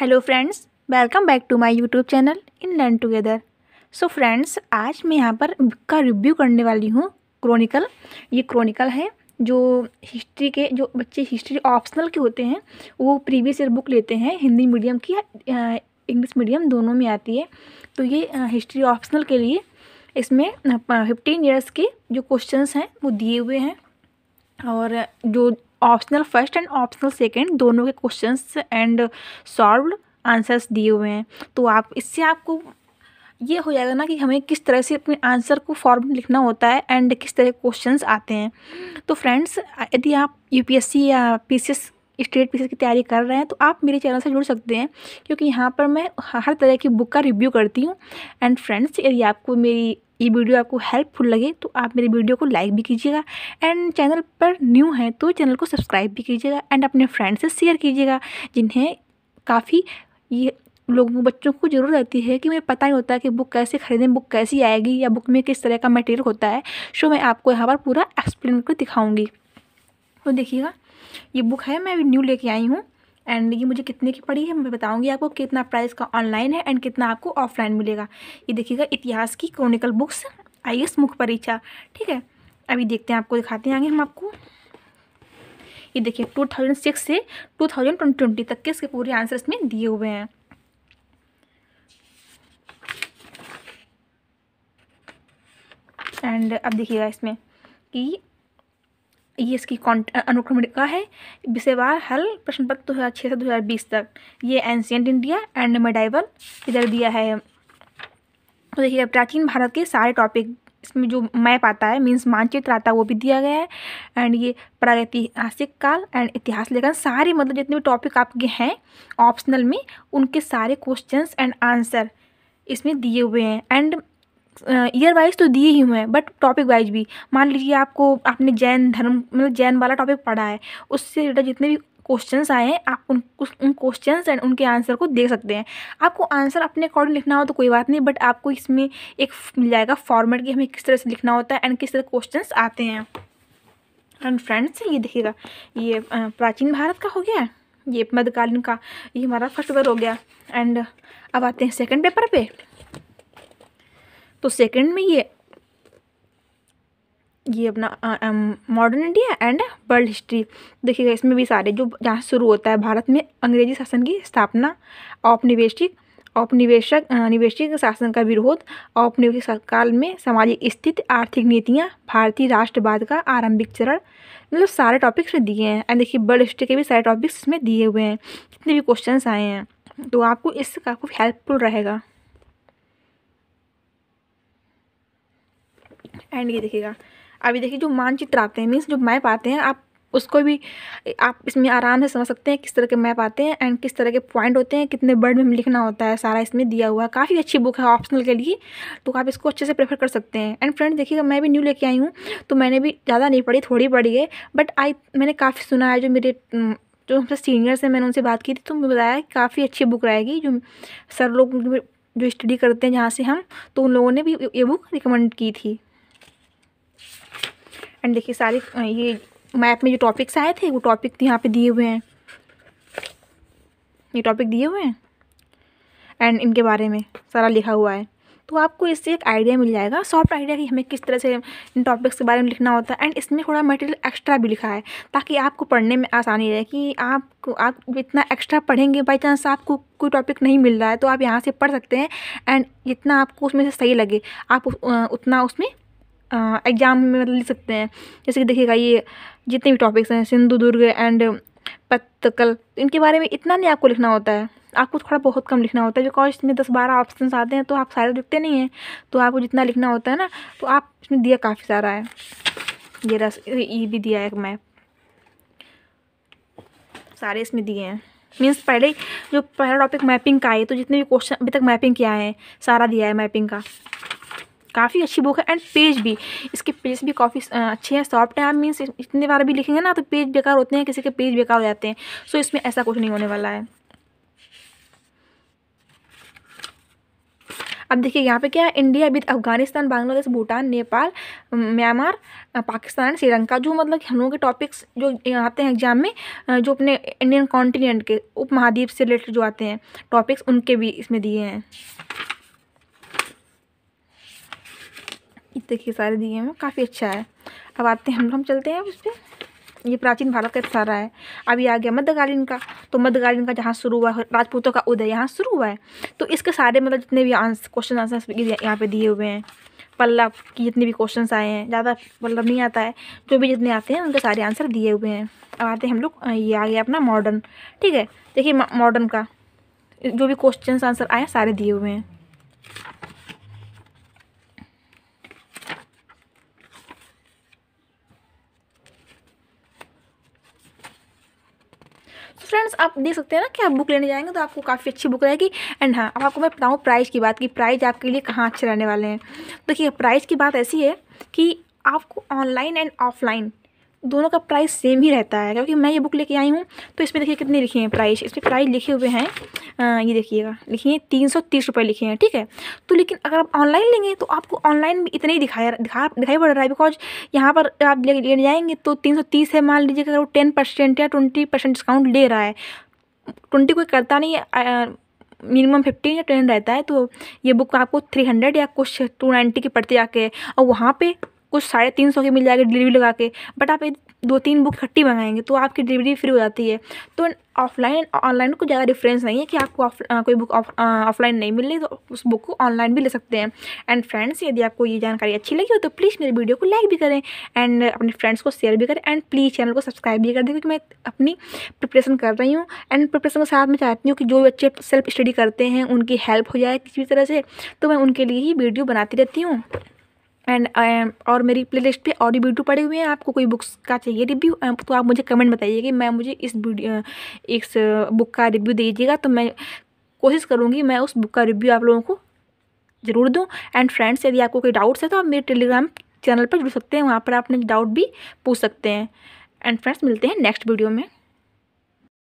hello friends welcome back to my YouTube channel in learn together so friends आज मैं यहाँ पर book का रिव्यू करने वाली हूँ क्रॉनिकल ये क्रॉनिकल है जो हिस्ट्री के जो बच्चे हिस्ट्री ऑप्शनल के होते हैं वो प्रीवियस ईयर बुक लेते हैं हिंदी मीडियम की इंग्लिश मीडियम दोनों में आती है तो ये हिस्ट्री ऑप्शनल के लिए इसमें फिफ्टीन ईयर्स के जो क्वेश्चन हैं वो दिए हुए हैं और जो optional first and optional second दोनों के क्वेश्चंस एंड सॉल्व आंसर्स दिए हुए हैं तो आप इससे आपको ये हो जाएगा ना कि हमें किस तरह से अपने आंसर को फॉर्म लिखना होता है एंड किस तरह के क्वेश्चंस आते हैं तो फ्रेंड्स यदि आप यूपीएससी या पीसीएस स्टेट पीसीएस की तैयारी कर रहे हैं तो आप मेरे चैनल से जुड़ सकते हैं क्योंकि यहाँ पर मैं हर तरह की बुक का रिव्यू करती हूँ एंड फ्रेंड्स यदि आपको मेरी ये वीडियो आपको हेल्पफुल लगे तो आप मेरी वीडियो को लाइक भी कीजिएगा एंड चैनल पर न्यू हैं तो चैनल को सब्सक्राइब भी कीजिएगा एंड अपने फ्रेंड से शेयर कीजिएगा जिन्हें काफ़ी ये लोगों बच्चों को जरूर रहती है कि मुझे पता ही होता है कि बुक कैसे खरीदें बुक कैसी आएगी या बुक में किस तरह का मटेरियल होता है सो मैं आपको यहाँ पर पूरा एक्सप्लेन कर दिखाऊँगी तो देखिएगा ये बुक है मैं अभी न्यू लेके आई हूँ एंड ये मुझे कितने की पड़ी है मैं बताऊँगी आपको कितना प्राइस का ऑनलाइन है एंड कितना आपको ऑफलाइन मिलेगा ये देखिएगा इतिहास की क्रॉनिकल बुक्स आई एस मुख्य परीक्षा ठीक है अभी देखते हैं आपको दिखाते हैं आगे हम आपको ये देखिए टू थाउजेंड सिक्स से टू थाउजेंड ट्वेंटी तक के इसके पूरे आंसर इसमें दिए हुए हैं एंड अब देखिएगा इसमें कि ये इसकी अनुक्रमणिका है विषयवार हल प्रश्न पत्र दो हज़ार छः से दो हज़ार बीस तक ये एंशियंट इंडिया एंड मेडाइवल इधर दिया है तो देखिए प्राचीन भारत के सारे टॉपिक इसमें जो मैप आता है मीन्स मानचित्र आता है वो भी दिया गया है एंड ये प्रागैतिहासिक काल एंड इतिहास लेखन सारे मतलब जितने भी टॉपिक आपके हैं ऑप्शनल में उनके सारे क्वेश्चंस एंड आंसर इसमें दिए हुए हैं एंड ईयर वाइज तो दिए ही हुए हैं बट टॉपिक वाइज भी मान लीजिए आपको आपने जैन धर्म मतलब जैन वाला टॉपिक पढ़ा है उससे रिलेटेड जितने भी क्वेश्चंस आए हैं आप उन उन क्वेश्चंस एंड उनके आंसर को देख सकते हैं आपको आंसर अपने अकॉर्डिंग लिखना हो तो कोई बात नहीं बट आपको इसमें एक मिल जाएगा फॉर्मेट कि हमें किस तरह से लिखना होता है एंड किस तरह क्वेश्चन आते हैं एंड फ्रेंड्स ये देखिएगा ये प्राचीन भारत का हो गया ये मध्यकालीन का ये हमारा फर्स्ट पेपर हो गया एंड अब आते हैं सेकंड पेपर पे तो सेकंड में ये ये अपना modern India and world history देखिएगा इसमें भी सारे जो जहाँ शुरू होता है भारत में अंग्रेजी शासन की स्थापना औपनिवेशिक औपनिवेशक निवेशिक शासन का विरोध औपनिवेशिक काल में सामाजिक स्थिति आर्थिक नीतियाँ भारतीय राष्ट्रवाद का आरंभिक चरण मतलब सारे टॉपिक्स में दिए हैं एंड देखिए वर्ल्ड हिस्ट्री के भी सारे टॉपिक्स इसमें दिए हुए हैं कितने भी क्वेश्चन आए हैं तो आपको इसका काफ़ी हेल्पफुल रहेगा एंड ये देखिएगा अभी देखिए जो मानचित्र आते हैं मीन्स जो मैप आते हैं आप उसको भी आप इसमें आराम से समझ सकते हैं किस तरह के मैप आते हैं एंड किस तरह के पॉइंट होते हैं कितने वर्ड में लिखना होता है सारा इसमें दिया हुआ है काफ़ी अच्छी बुक है ऑप्शनल के लिए तो आप इसको अच्छे से प्रेफर कर सकते हैं एंड फ्रेंड देखिएगा मैं भी न्यू लेके आई हूँ तो मैंने भी ज़्यादा नहीं पढ़ी थोड़ी पढ़ी है बट आई मैंने काफ़ी सुना है जो मेरे जो हमसे सीनियर्स हैं मैंने उनसे बात की थी तो मुझे बताया कि काफ़ी अच्छी बुक रहेगी जो सर लोग जो स्टडी करते हैं जहाँ से हम तो उन लोगों ने भी ये बुक रिकमेंड की थी एंड देखिए सारे ये मैप में जो टॉपिक्स आए थे वो टॉपिक यहाँ पे दिए हुए हैं ये टॉपिक दिए हुए हैं एंड इनके बारे में सारा लिखा हुआ है तो आपको इससे एक आइडिया मिल जाएगा सॉफ्ट आइडिया कि हमें किस तरह से इन टॉपिक्स के बारे में लिखना होता है एंड इसमें थोड़ा मटेरियल एक्स्ट्रा भी लिखा है ताकि आपको पढ़ने में आसानी रहे कि आप आप इतना एक्स्ट्रा पढ़ेंगे बाई चांस आपको कोई टॉपिक नहीं मिल रहा है तो आप यहाँ से पढ़ सकते हैं एंड जितना आपको उसमें से सही लगे आप उतना उसमें एग्ज़ाम में मतलब लिख सकते हैं जैसे कि देखिएगा ये जितने भी टॉपिक्स हैं सिंधु दुर्ग एंड पत्तकल इनके बारे में इतना नहीं आपको लिखना होता है आपको थोड़ा बहुत कम लिखना होता है बिकॉज इसमें दस बारह ऑप्शन आते हैं तो आप सारे लिखते नहीं हैं तो आपको जितना लिखना होता है ना तो आप इसमें दिया काफ़ी सारा है ये रस ये भी दिया है मैप सारे इसमें दिए हैं मीन्स पहले जो पहला टॉपिक मैपिंग का है तो जितने भी क्वेश्चन अभी तक मैपिंग किया है सारा दिया है मैपिंग का काफ़ी अच्छी बुक है एंड पेज भी इसके पेज भी काफ़ी अच्छे हैं सॉफ्ट हैं आप मीन्स इतने बार भी लिखेंगे ना तो पेज बेकार होते हैं किसी के पेज बेकार हो जाते हैं सो इसमें ऐसा कुछ नहीं होने वाला है अब देखिए यहाँ पे क्या है India with Afghanistan Bangladesh Bhutan Nepal Myanmar Pakistan and Sri Lanka जो मतलब हम लोगों के टॉपिक्स जो आते हैं एग्जाम में जो अपने इंडियन कॉन्टिनेंट के उप महाद्वीप से रिलेटेड जो आते हैं टॉपिक्स उनके भी इसमें दिए हैं देखिए सारे दिए हैं काफ़ी अच्छा है अब आते हैं हम हम चलते हैं उस पर ये प्राचीन भारत का सारा है अभी आ गया मध्यकालीन का तो मध्यकालीन का जहाँ शुरू हुआ है राजपूतों का उदय यहाँ शुरू हुआ है तो इसके सारे मतलब जितने भी आंसर क्वेश्चन आंसर यहाँ पे दिए हुए हैं पल्लव की जितने भी क्वेश्चंस आए हैं ज़्यादा पल्लव मतलब नहीं आता है जो भी जितने आते हैं उनके सारे आंसर दिए हुए हैं अब आते हैं हम लोग ये आ गया अपना मॉडर्न ठीक है देखिए मॉडर्न का जो भी क्वेश्चन आंसर आए सारे दिए हुए हैं तो फ्रेंड्स आप देख सकते हैं ना कि आप बुक लेने जाएंगे तो आपको काफ़ी अच्छी बुक रहेगी एंड हाँ अब आपको मैं बताऊँ प्राइस की बात की प्राइस आपके लिए कहाँ अच्छे रहने वाले हैं देखिए प्राइस की बात ऐसी है कि आपको ऑनलाइन एंड ऑफलाइन दोनों का प्राइस सेम ही रहता है क्योंकि मैं ये बुक लेके आई हूँ तो इसमें देखिए कितने लिखे हैं प्राइस इसमें प्राइस लिखे हुए हैं ये देखिएगा लिखे हैं तीन सौ तीस रुपये लिखे हैं ठीक है तो लेकिन अगर आप ऑनलाइन लेंगे तो आपको ऑनलाइन भी इतने ही दिखाया दिखा दिखाई पड़ रहा है बिकॉज यहाँ पर आप ले, ले जाएंगे तो तीन सौ तीस है मान लीजिए अगर वो टेन परसेंट या ट्वेंटी परसेंट डिस्काउंट ले रहा है ट्वेंटी कोई करता नहीं मिनिमम फिफ्टीन या टेन रहता है तो ये बुक आपको थ्री हंड्रेड या कुछ टू नाइन्टी की पड़ती जाके और वहाँ पे कुछ साढ़े तीन सौ की मिल जाएगी डिलीवरी लगा के बट आप दो तीन बुक इकट्ठी मंगाएंगे तो आपकी डिलीवरी फ्री हो जाती है तो ऑफलाइन ऑनलाइन कोई ज़्यादा डिफरेंस नहीं है कि आपको ऑफ कोई बुक ऑफलाइन नहीं मिल रही तो उस बुक को ऑनलाइन भी ले सकते हैं एंड फ्रेंड्स यदि आपको ये जानकारी अच्छी लगी हो तो प्लीज़ मेरे वीडियो को लाइक भी करें एंड अपने फ्रेंड्स को शेयर भी करें एंड प्लीज़ चैनल को सब्सक्राइब भी कर दें क्योंकि मैं अपनी प्रिपरेशन कर रही हूँ एंड प्रिपरेशन के साथ मैं चाहती हूँ कि जो बच्चे सेल्फ स्टडी करते हैं उनकी हेल्प हो जाए किसी भी तरह से तो मैं उनके लिए ही वीडियो बनाती रहती हूँ एंड और मेरी लिस्ट पर और वीडियो पड़े हुए हैं आपको कोई बुक्स का चाहिए रिव्यू तो आप मुझे कमेंट बताइए कि मैं मुझे इस इस बुक का रिव्यू दीजिएगा तो मैं कोशिश करूँगी मैं उस बुक का रिव्यू आप लोगों को ज़रूर दूँ एंड फ्रेंड्स यदि आपको कोई डाउट्स है तो आप मेरे टेलीग्राम चैनल पर जुड़ सकते हैं वहाँ पर आप अपने डाउट भी पूछ सकते हैं एंड फ्रेंड्स मिलते हैं नेक्स्ट वीडियो में